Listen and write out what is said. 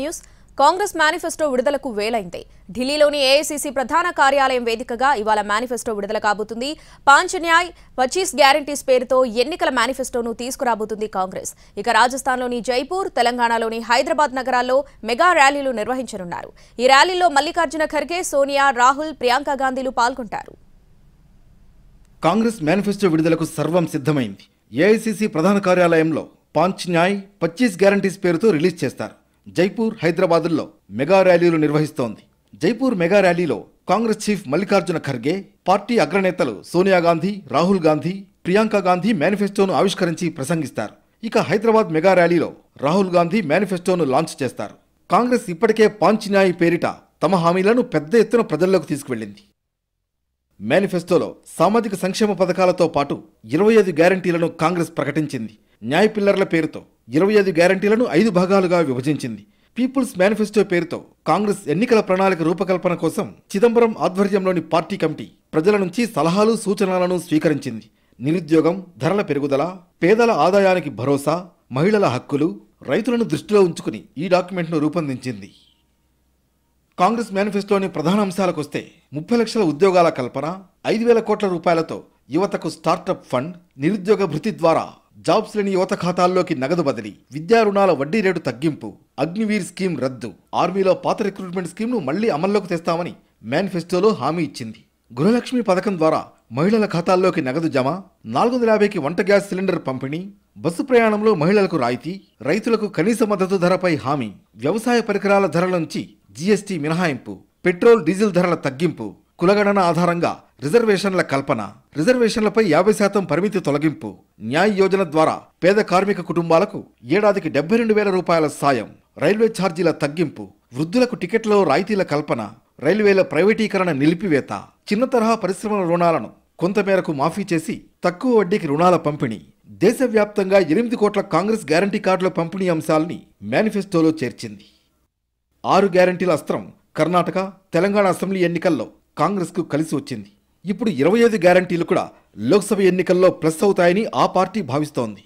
news Congress manifesto విడుదలకు వేలైంది ఢిల్లీలోని AICC ప్రధాన కార్యాలయం వేదికగా ఇవాళ మేనిఫెస్టో విడుదల కాబోతుంది పాంచన్యాయ్ పచీస్ గ్యారంటీస్ పేరుతో ఎన్నికల మేనిఫెస్టోను తీసుకురాబోతుంది కాంగ్రెస్ ఇక రాజస్థాన్లోని జైపూర్ తెలంగాణలోని హైదరాబాద్ నగరాల్లో మెగా ర్యాలీలు నిర్వహించనున్నారు ఈ ర్యాలీలో మల్లికార్జున ఖర్గే సోనియా రాహుల్ ప్రియాంక గాంధీలు పాల్గొంటారు కాంగ్రెస్ మేనిఫెస్టో విడుదలకు సర్వం సిద్ధమైంది ఏఐసీసీ ప్రధాన కార్యాలయంలో పాంచ్ న్యాయ్ పచ్చీస్ గ్యారంటీస్ పేరుతో రిలీజ్ చేస్తారు జైపూర్ హైదరాబాదుల్లో మెగా ర్యాలీలు నిర్వహిస్తోంది జైపూర్ మెగా ర్యాలీలో Congress chief Mallikarjuna Kharge party అగ్రనేతలు సోనియా గాంధీ రాహుల్ గాంధీ ప్రియాంక గాంధీ మేనిఫెస్టోను ఆవిష్కరించి ప్రసంగిస్తారు ఇక హైదరాబాద్ మెగా ర్యాలీలో రాహుల్ గాంధీ మేనిఫెస్టోను లాంచ్ చేస్తారు కాంగ్రెస్ ఇప్పటికే పాంచినాయి పేరిట తమ హామీలను పెద్ద ఎత్తున ప్రజల్లోకి తీసుకువెళ్లింది మేనిఫెస్టోలో సామాజిక సంక్షేమ పథకాలతో పాటు ఇరవై ఐదు గ్యారంటీలను కాంగ్రెస్ ప్రకటించింది న్యాయపిల్లర్ల పేరుతో ఇరవై ఐదు గ్యారంటీలను ఐదు భాగాలుగా విభజించింది పీపుల్స్ మేనిఫెస్టో పేరుతో కాంగ్రెస్ ఎన్నికల ప్రణాళిక రూపకల్పన కోసం చిదంబరం ఆధ్వర్యంలోని పార్టీ కమిటీ ప్రజల నుంచి సలహాలు సూచనలను స్వీకరించింది నిరుద్యోగం ధరల పెరుగుదల పేదల ఆదాయానికి భరోసా మహిళల హక్కులు రైతులను దృష్టిలో ఉంచుకుని ఈ డాక్యుమెంట్ను రూపొందించింది కాంగ్రెస్ మేనిఫెస్టోని ప్రధాన అంశాలకొస్తే ముప్పై లక్షల ఉద్యోగాల కల్పన ఐదు వేల కోట్ల రూపాయలతో యువతకు స్టార్టప్ ఫండ్ నిరుద్యోగ భృతి ద్వారా జాబ్స్ లేని యువత ఖాతాల్లోకి నగదు బదిలీ విద్యా రుణాల వడ్డీ రేటు తగ్గింపు అగ్నివీర్ స్కీమ్ రద్దు ఆర్మీలో పాత రిక్రూట్మెంట్ స్కీమ్ను మళ్లీ అమల్లోకి తెస్తామని మేనిఫెస్టోలో హామీ ఇచ్చింది గృహలక్ష్మి పథకం ద్వారా మహిళల ఖాతాల్లోకి నగదు జమ నాలుగు వందల యాభైకి వంట గ్యాస్ సిలిండర్ పంపిణీ బస్సు ప్రయాణంలో మహిళలకు రాయితీ రైతులకు కనీస మద్దతు ధరపై హామీ వ్యవసాయ పరికరాల ధరల నుంచి జీఎస్టీ మినహాయింపు పెట్రోల్ డీజిల్ ధరల తగ్గింపు కులగణన ఆధారంగా రిజర్వేషన్ల కల్పన రిజర్వేషన్లపై యాభై శాతం పరిమితి తొలగింపు న్యాయ యోజన ద్వారా పేద కార్మిక కుటుంబాలకు ఏడాదికి డెబ్బై రెండు వేల రూపాయల సాయం రైల్వే ఛార్జీల తగ్గింపు వృద్ధులకు టికెట్లో రాయితీల కల్పన రైల్వేల ప్రైవేటీకరణ నిలిపివేత చిన్న తరహా పరిశ్రమల రుణాలను కొంతమేరకు మాఫీ చేసి తక్కువ వడ్డీకి రుణాల పంపిణీ దేశవ్యాప్తంగా ఎనిమిది కోట్ల కాంగ్రెస్ గ్యారంటీ కార్డుల పంపిణీ అంశాల్ని మేనిఫెస్టోలో చేర్చింది ఆరు గ్యారంటీల అస్త్రం కర్ణాటక తెలంగాణ అసెంబ్లీ ఎన్నికల్లో కాంగ్రెస్కు కలిసి వచ్చింది ఇప్పుడు ఇరవై ఐదు గ్యారంటీలు కూడా లోక్సభ ఎన్నికల్లో ప్లస్ అవుతాయని ఆ పార్టీ భావిస్తోంది